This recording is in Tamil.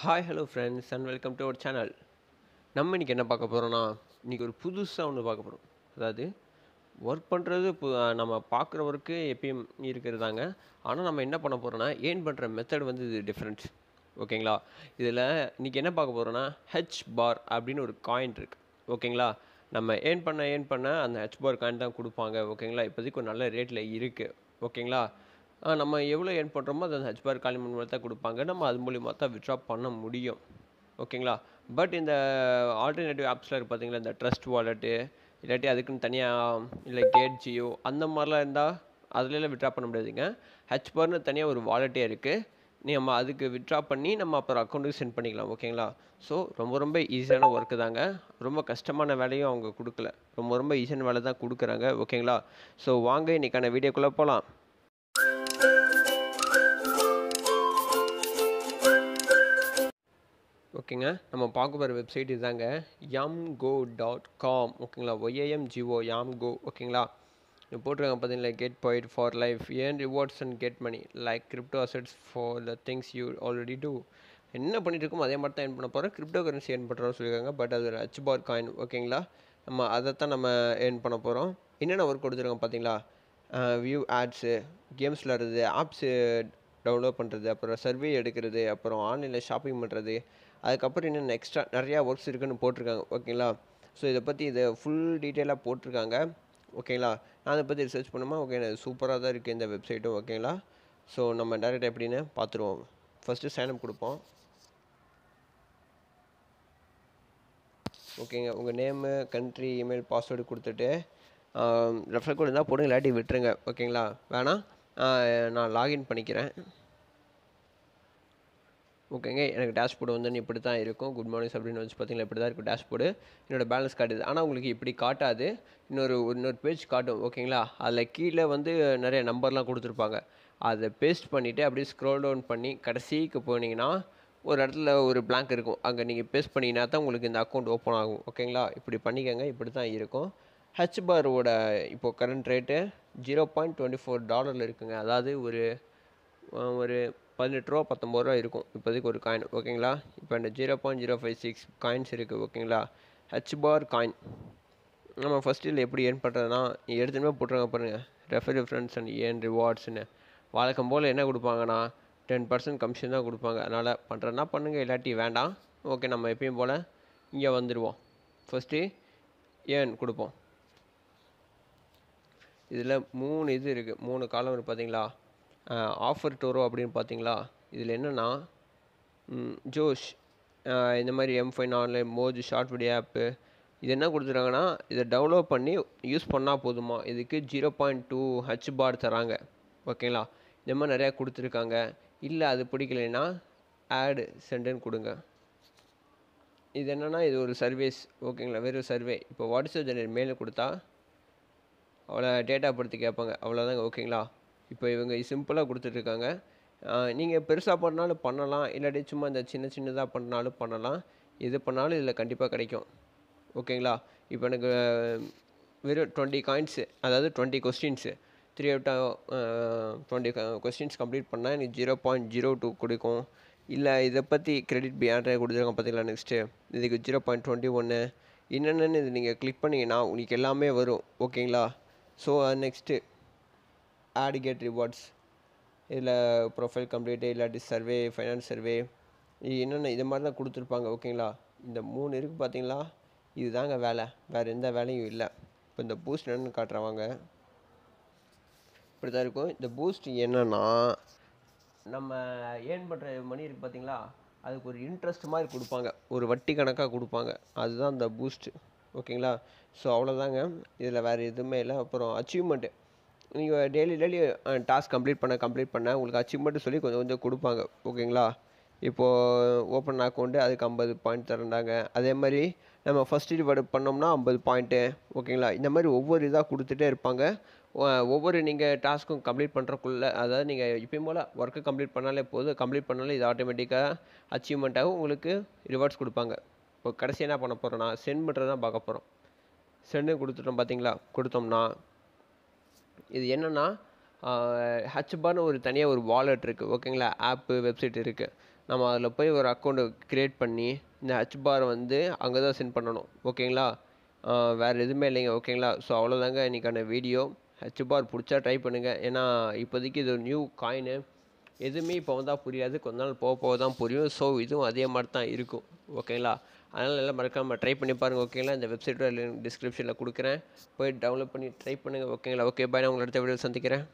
hi hello friends and welcome to our channel நம்ம இன்றைக்கி என்ன பார்க்க போகிறோன்னா இன்றைக்கி ஒரு புதுசாக ஒன்று பார்க்க போகிறோம் அதாவது ஒர்க் பண்ணுறது நம்ம பார்க்குற ஒர்க்கு எப்பயும் இருக்கிறது தாங்க ஆனால் நம்ம என்ன பண்ண போகிறோன்னா ஏன் பண்ணுற மெத்தட் வந்து இது டிஃப்ரெண்ட் ஓகேங்களா இதில் இன்றைக்கி என்ன பார்க்க போகிறோன்னா ஹெச் பார் அப்படின்னு ஒரு காயின் இருக்குது ஓகேங்களா நம்ம ஏன் பண்ண ஏன் பண்ண அந்த ஹெச் பார் காயின் தான் கொடுப்பாங்க ஓகேங்களா இப்போதைக்கு ஒரு நல்ல ரேட்டில் இருக்குது ஓகேங்களா நம்ம எவ்வளோ ஏர்ன் பண்ணுறோமோ அதை ஹஜ் பார் காலிமன் தான் கொடுப்பாங்க நம்ம அது மூலிமா தான் விட்ரா பண்ண முடியும் ஓகேங்களா பட் இந்த ஆல்டர்னேட்டிவ் ஆப்ஸில் இருக்குது பார்த்தீங்களா இந்த ட்ரஸ்ட் வாலெட்டு இல்லாட்டி அதுக்குன்னு தனியாக இல்லை கேட் ஜியோ அந்த மாதிரிலாம் இருந்தால் அதுலலாம் விட்ரா பண்ண முடியாதுங்க ஹச் தனியாக ஒரு வாலெட்டே இருக்குது நீ நம்ம அதுக்கு விட்ரா பண்ணி நம்ம அப்புறம் அக்கௌண்ட்டுக்கு சென்ட் பண்ணிக்கலாம் ஓகேங்களா ஸோ ரொம்ப ரொம்ப ஈஸியான ஒர்க்கு தாங்க ரொம்ப கஷ்டமான வேலையும் அவங்க கொடுக்கல ரொம்ப ரொம்ப ஈஸியான வேலை தான் கொடுக்குறாங்க ஓகேங்களா ஸோ வாங்க இன்றைக்கான வீடியோக்குள்ளே போகலாம் ஓகேங்க நம்ம பார்க்க போகிற வெப்சைட் இதாங்க கோ டாட் காம் ஓகேங்களா ஒய்ஏஎம் ஜிஓ கோ ஓகேங்களா இப்போ போட்டிருக்காங்க பார்த்தீங்களா get point for life earn rewards and get money like crypto assets for the things you already do என்ன பண்ணிட்டு இருக்கோம் அதே மாதிரி தான் ஏன் பண்ண போகிறோம் கிரிப்டோ கரன்சி ஏன் பண்ணுறோம்னு சொல்லியிருக்காங்க பட் அது ஒரு பார் காயின் ஓகேங்களா நம்ம அதை தான் நம்ம ஏர்ன் பண்ண போகிறோம் என்னென்ன ஒர்க் கொடுத்துருக்கோம் பார்த்தீங்களா வியூ ஆட்ஸு கேம்ஸ் விளாடுறது ஆப்ஸு டவுன்லோட் பண்ணுறது அப்புறம் சர்வே எடுக்கிறது அப்புறம் ஆன்லைனில் ஷாப்பிங் பண்ணுறது அதுக்கப்புறம் இன்னும் எக்ஸ்ட்ரா நிறையா ஒர்க்ஸ் இருக்குன்னு போட்டிருக்காங்க ஓகேங்களா ஸோ இதை பற்றி இதை ஃபுல் டீட்டெயிலாக போட்டிருக்காங்க ஓகேங்களா நான் அதை பற்றி ரிசர்ச் பண்ணுமா ஓகே சூப்பராக தான் இருக்குது இந்த வெப்சைட்டும் ஓகேங்களா ஸோ நம்ம டேரெக்டாக எப்படின்னு பார்த்துருவோம் ஃபஸ்ட்டு சைனப் கொடுப்போம் ஓகேங்க உங்கள் நேமு கண்ட்ரி இமெயில் பாஸ்வேர்டு கொடுத்துட்டு ரெஃபர் கோடு இருந்தால் போடுங்க இல்லாட்டி விட்டுருங்க ஓகேங்களா வேணாம் நான் லாகின் பண்ணிக்கிறேன் ஓகேங்க எனக்கு டேஷ்போர்டு வந்து இப்படி தான் இருக்கும் குட் மார்னிங் அப்படின்னு வந்து பார்த்தீங்களா இப்படி தான் இருக்கும் டேஷ்போர்டு என்னோடய பேலன்ஸ் காட்டுது ஆனால் உங்களுக்கு இப்படி காட்டாது இன்னொரு இன்னொரு பேஜ் காட்டும் ஓகேங்களா அதில் கீழே வந்து நிறைய நம்பர்லாம் கொடுத்துருப்பாங்க அதை பேஸ்ட் பண்ணிவிட்டு அப்படியே ஸ்க்ரோல் டவுன் பண்ணி கடைசிக்கு போனீங்கன்னா ஒரு இடத்துல ஒரு பிளாங்க் இருக்கும் அங்கே நீங்கள் பேஸ்ட் பண்ணிங்கன்னா தான் உங்களுக்கு இந்த அக்கௌண்ட் ஓப்பன் ஆகும் ஓகேங்களா இப்படி பண்ணிக்கோங்க இப்படி தான் இருக்கும் ஹச் பாரோட இப்போது current rate zero point twenty four டாலரில் இருக்குங்க அதாவது ஒரு ஒரு பதினெட்டு ரூபா பத்தொம்பது ரூபா இருக்கும் இப்போதைக்கு ஒரு காயின் ஓகேங்களா இப்போ அந்த zero point zero five six coins இருக்குது ஓகேங்களா ஹச் பார் காயின் நம்ம ஃபஸ்ட் இதில் எப்படி ஏர்ன் பண்ணுறதுனா எடுத்துமே போட்டுருங்க பாருங்கள் ரெஃபர் ரெஃபரன்ஸ் அண்ட் ஏன் ரிவார்ட்ஸ்னு வழக்கம் போல் என்ன கொடுப்பாங்கன்னா டென் பர்சன்ட் கமிஷன் தான் கொடுப்பாங்க அதனால் பண்ணுறதுனா பண்ணுங்கள் இல்லாட்டி வேண்டாம் ஓகே நம்ம எப்பயும் போல் இங்கே வந்துடுவோம் ஃபஸ்ட்டு ஏன் கொடுப்போம் இதில் மூணு இது இருக்குது மூணு காலம் இருக்குது பார்த்தீங்களா ஆஃபர் டோரோ அப்படின்னு பார்த்தீங்களா இதில் என்னென்னா ஜோஷ் இந்த மாதிரி M fine online Moj short video app இது என்ன கொடுத்துருக்காங்கன்னா இதை டவுன்லோட் பண்ணி யூஸ் பண்ணால் போதுமா இதுக்கு zero point two H bar தராங்க ஓகேங்களா இந்த மாதிரி நிறையா கொடுத்துருக்காங்க இல்லை அது பிடிக்கலைன்னா ஆடு சென்டுன்னு கொடுங்க இது என்னென்னா இது ஒரு சர்வீஸ் ஓகேங்களா வெறும் சர்வே இப்போ வாட்ஸ்அப் ஜெனரேட் மேலே கொடுத்தா அவ்வளோ டேட்டா படுத்தி கேட்பாங்க அவ்வளோதாங்க ஓகேங்களா இப்போ இவங்க சிம்பிளாக கொடுத்துட்ருக்காங்க நீங்கள் பெருசாக பண்ணாலும் பண்ணலாம் இல்லாட்டி சும்மா இந்த சின்ன சின்னதாக பண்ணாலும் பண்ணலாம் எது பண்ணாலும் இதில் கண்டிப்பாக கிடைக்கும் ஓகேங்களா இப்போ எனக்கு வெறும் டுவெண்ட்டி காயின்ஸு அதாவது twenty questions three out twenty questions complete பண்ணால் எனக்கு ஜீரோ பாயிண்ட் ஜீரோ டூ கொடுக்கும் இல்லை இதை பற்றி கிரெடிட் யார்கிட்ட கொடுத்துருக்கோம் பார்த்தீங்களா நெக்ஸ்ட்டு இதுக்கு ஜீரோ பாயிண்ட் டுவெண்ட்டி ஒன்று என்னென்னு இது நீங்கள் கிளிக் பண்ணிங்கன்னா உங்களுக்கு எல்லாமே வரும் ஓகேங்களா so next ad get rewards இதில் ப்ரொஃபைல் கம்ப்ளீட்டு இல்லாட்டி சர்வே ஃபைனான்ஸ் சர்வே என்னென்ன இது மாதிரி தான் கொடுத்துருப்பாங்க ஓகேங்களா இந்த மூணு இருக்குது பார்த்தீங்களா இதுதாங்க வேலை வேறு எந்த வேலையும் இல்லை இப்போ இந்த பூஸ்ட் என்னென்னு காட்டுறவாங்க இப்படி தான் இருக்கும் இந்த பூஸ்ட் என்னென்னா நம்ம ஏர்ன் பண்ணுற மணி இருக்குது பார்த்தீங்களா அதுக்கு ஒரு இன்ட்ரெஸ்ட் மாதிரி கொடுப்பாங்க ஒரு வட்டி கணக்காக கொடுப்பாங்க அதுதான் அந்த பூஸ்ட்டு ஓகேங்களா ஸோ அவ்வளோதாங்க இதில் வேறு எதுவுமே இல்லை அப்புறம் அச்சீவ்மெண்ட்டு நீங்கள் டெய்லி டெய்லி டாஸ்க் கம்ப்ளீட் பண்ண கம்ப்ளீட் பண்ண உங்களுக்கு அச்சீவ்மெண்ட்டு சொல்லி கொஞ்சம் கொஞ்சம் கொடுப்பாங்க ஓகேங்களா இப்போது ஓப்பன் அக்கௌண்ட்டு அதுக்கு ஐம்பது பாயிண்ட் தரண்டாங்க அதே மாதிரி நம்ம ஃபஸ்ட் ரிவார்டு பண்ணோம்னா ஐம்பது பாயிண்ட்டு ஓகேங்களா இந்த மாதிரி ஒவ்வொரு இதாக கொடுத்துட்டே இருப்பாங்க ஒவ்வொரு நீங்கள் டாஸ்க்கும் கம்ப்ளீட் பண்ணுறக்குள்ளே அதாவது நீங்கள் இப்பயும் போல் ஒர்க்கு கம்ப்ளீட் பண்ணாலே போதும் கம்ப்ளீட் பண்ணாலே இது ஆட்டோமேட்டிக்காக அச்சீவ்மெண்ட்டாகவும் உங்களுக்கு ரிவார்ட்ஸ் கொடுப்பாங்க இப்போ கடைசி என்ன பண்ண போகிறோன்னா சென்ட் பண்ணுறது தான் பார்க்க போகிறோம் சென்னு கொடுத்துட்டோம் பார்த்தீங்களா கொடுத்தோம்னா இது என்னென்னா ஹச்பார்னு ஒரு தனியாக ஒரு வாலெட் இருக்குது ஓகேங்களா ஆப்பு வெப்சைட் இருக்குது நம்ம அதில் போய் ஒரு அக்கௌண்ட்டு க்ரியேட் பண்ணி இந்த ஹச்பார் வந்து அங்கே தான் சென்ட் பண்ணணும் ஓகேங்களா வேறு எதுவுமே இல்லைங்க ஓகேங்களா ஸோ அவ்வளோதாங்க இன்றைக்கான வீடியோ ஹச்பார் பிடிச்சா ட்ரை பண்ணுங்கள் ஏன்னா இப்போதைக்கு இது ஒரு நியூ காயினு எதுவுமே இப்போ வந்தால் புரியாது கொஞ்ச நாள் போக போக தான் புரியும் ஸோ இதுவும் அதே மாதிரி தான் இருக்கும் ஓகேங்களா அதனால் எல்லாம் மறக்காமல் ட்ரை பண்ணி பாருங்கள் ஓகேங்களா இந்த வெப்சைட்டோட டிஸ்கிரிப்ஷனில் கொடுக்குறேன் போய் டவுன்லோட் பண்ணி ட்ரை பண்ணுங்கள் ஓகேங்களா ஓகே பாய் நான் உங்களை அடுத்த வீடியோ சந்திக்கிறேன்